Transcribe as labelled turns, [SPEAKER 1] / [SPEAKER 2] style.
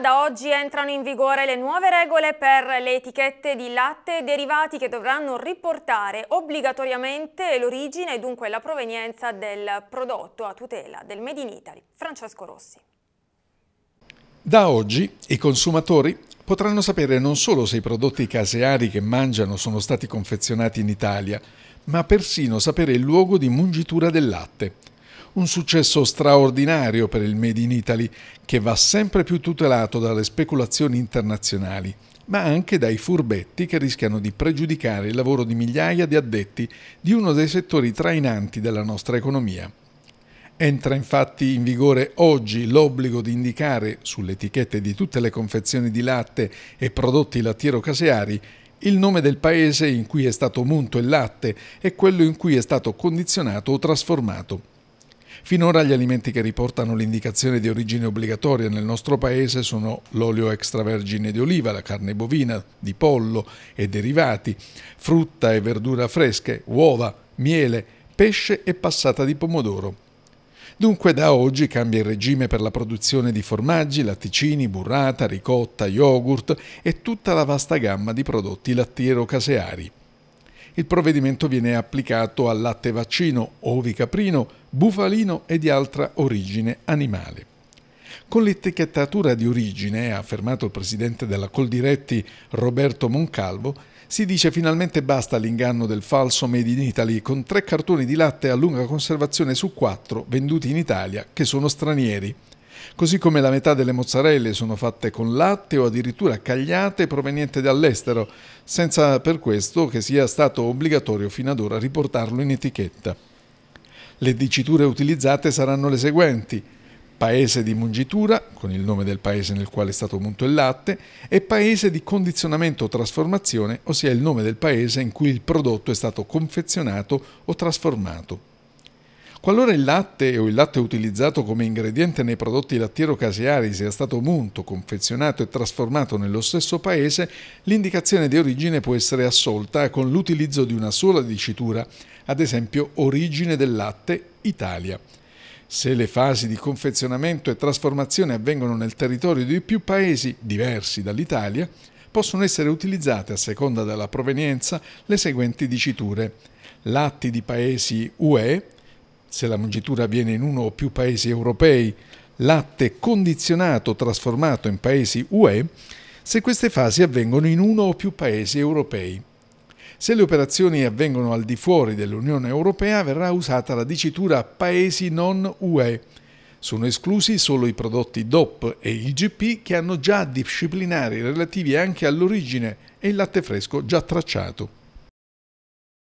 [SPEAKER 1] Da oggi entrano in vigore le nuove regole per le etichette di latte e derivati che dovranno riportare obbligatoriamente l'origine e dunque la provenienza del prodotto a tutela del Made in Italy. Francesco Rossi. Da oggi i consumatori potranno sapere non solo se i prodotti caseari che mangiano sono stati confezionati in Italia, ma persino sapere il luogo di mungitura del latte un successo straordinario per il Made in Italy che va sempre più tutelato dalle speculazioni internazionali ma anche dai furbetti che rischiano di pregiudicare il lavoro di migliaia di addetti di uno dei settori trainanti della nostra economia. Entra infatti in vigore oggi l'obbligo di indicare sulle etichette di tutte le confezioni di latte e prodotti lattiero-caseari il nome del paese in cui è stato munto il latte e quello in cui è stato condizionato o trasformato. Finora gli alimenti che riportano l'indicazione di origine obbligatoria nel nostro paese sono l'olio extravergine di oliva, la carne bovina, di pollo e derivati, frutta e verdura fresche, uova, miele, pesce e passata di pomodoro. Dunque da oggi cambia il regime per la produzione di formaggi, latticini, burrata, ricotta, yogurt e tutta la vasta gamma di prodotti lattiero-caseari. Il provvedimento viene applicato al latte vaccino, ovi caprino, bufalino e di altra origine animale. Con l'etichettatura di origine, ha affermato il presidente della Coldiretti Roberto Moncalvo, si dice finalmente basta all'inganno del falso Made in Italy con tre cartoni di latte a lunga conservazione su quattro venduti in Italia che sono stranieri. Così come la metà delle mozzarelle sono fatte con latte o addirittura cagliate provenienti dall'estero, senza per questo che sia stato obbligatorio fino ad ora riportarlo in etichetta. Le diciture utilizzate saranno le seguenti paese di mungitura, con il nome del paese nel quale è stato munto il latte, e paese di condizionamento o trasformazione, ossia il nome del paese in cui il prodotto è stato confezionato o trasformato. Qualora il latte o il latte utilizzato come ingrediente nei prodotti lattiero-caseari sia stato munto, confezionato e trasformato nello stesso paese, l'indicazione di origine può essere assolta con l'utilizzo di una sola dicitura, ad esempio origine del latte Italia. Se le fasi di confezionamento e trasformazione avvengono nel territorio di più paesi diversi dall'Italia, possono essere utilizzate a seconda della provenienza le seguenti diciture: latti di paesi UE, se la mungitura avviene in uno o più paesi europei, latte condizionato trasformato in paesi UE, se queste fasi avvengono in uno o più paesi europei. Se le operazioni avvengono al di fuori dell'Unione Europea verrà usata la dicitura paesi non UE. Sono esclusi solo i prodotti DOP e IGP che hanno già disciplinari relativi anche all'origine e il latte fresco già tracciato.